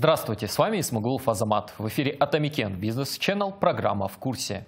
Здравствуйте, с вами Исмагулов Фазамат В эфире Атамикен Бизнес Channel, программа «В курсе».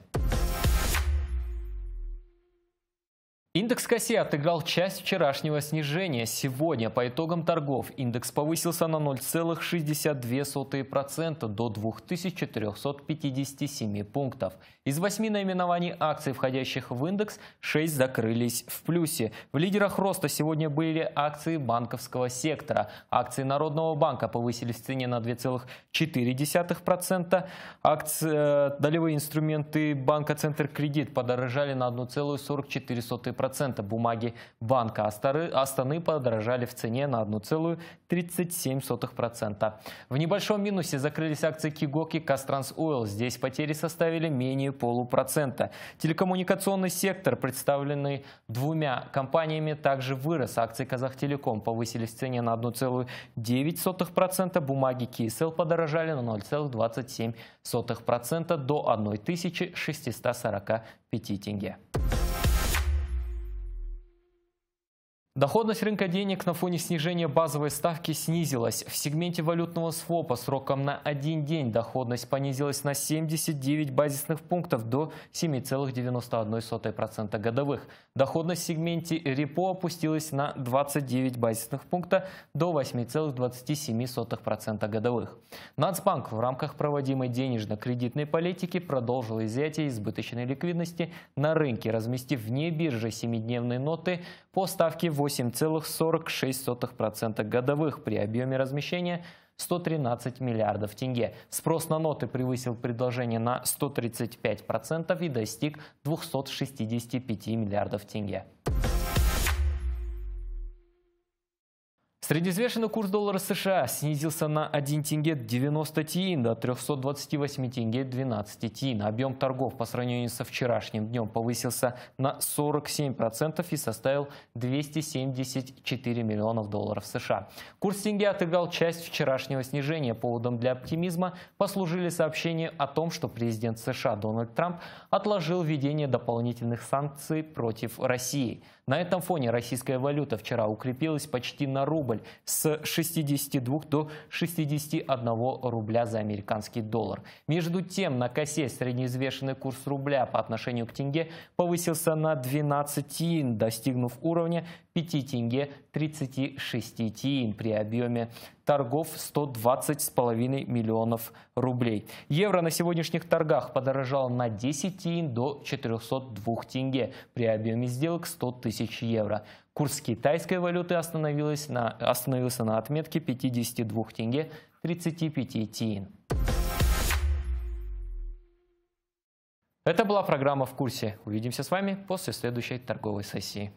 Индекс Коси отыграл часть вчерашнего снижения. Сегодня по итогам торгов индекс повысился на 0,62% до 2457 пунктов. Из восьми наименований акций, входящих в индекс, 6 закрылись в плюсе. В лидерах роста сегодня были акции банковского сектора. Акции Народного банка повысились в цене на 2,4%. Акции, э, долевые инструменты банка Центр Кредит подорожали на 1,44% процента бумаги Банка а а Астаны подорожали в цене на 1,37%. В небольшом минусе закрылись акции Кигоки и Кастранс Ойл. Здесь потери составили менее полупроцента. Телекоммуникационный сектор, представленный двумя компаниями, также вырос. Акции Казахтелеком повысились в цене на 1,9%. Бумаги Кисел подорожали на 0,27% до 1645 тенге. Доходность рынка денег на фоне снижения базовой ставки снизилась. В сегменте валютного свопа сроком на один день доходность понизилась на 79 базисных пунктов до 7,91% годовых. Доходность в сегменте репо опустилась на 29 базисных пункта до 8,27% годовых. Нацбанк в рамках проводимой денежно-кредитной политики продолжил изъятие избыточной ликвидности на рынке, разместив вне биржи 7-дневные ноты по ставке 8%. 8,46% годовых при объеме размещения 113 миллиардов тенге. Спрос на ноты превысил предложение на 135% и достиг 265 миллиардов тенге. Среднеизвешенный курс доллара США снизился на 1 тенге 90 тиин до 328 тенге 12 тиин. Объем торгов по сравнению со вчерашним днем повысился на 47% и составил 274 миллионов долларов США. Курс тенге отыграл часть вчерашнего снижения. Поводом для оптимизма послужили сообщения о том, что президент США Дональд Трамп отложил введение дополнительных санкций против России. На этом фоне российская валюта вчера укрепилась почти на рубль рубль с 62 до 61 рубля за американский доллар. Между тем, на косе среднеизвешенный курс рубля по отношению к тенге повысился на 12 тин, достигнув уровня 5 тенге 36 тиин при объеме торгов 120,5 миллионов рублей. Евро на сегодняшних торгах подорожал на 10 тиин до 402 тенге при объеме сделок 100 тысяч евро. Курс китайской валюты остановился на, остановился на отметке 52 тенге 35 тиин. Это была программа «В курсе». Увидимся с вами после следующей торговой сессии.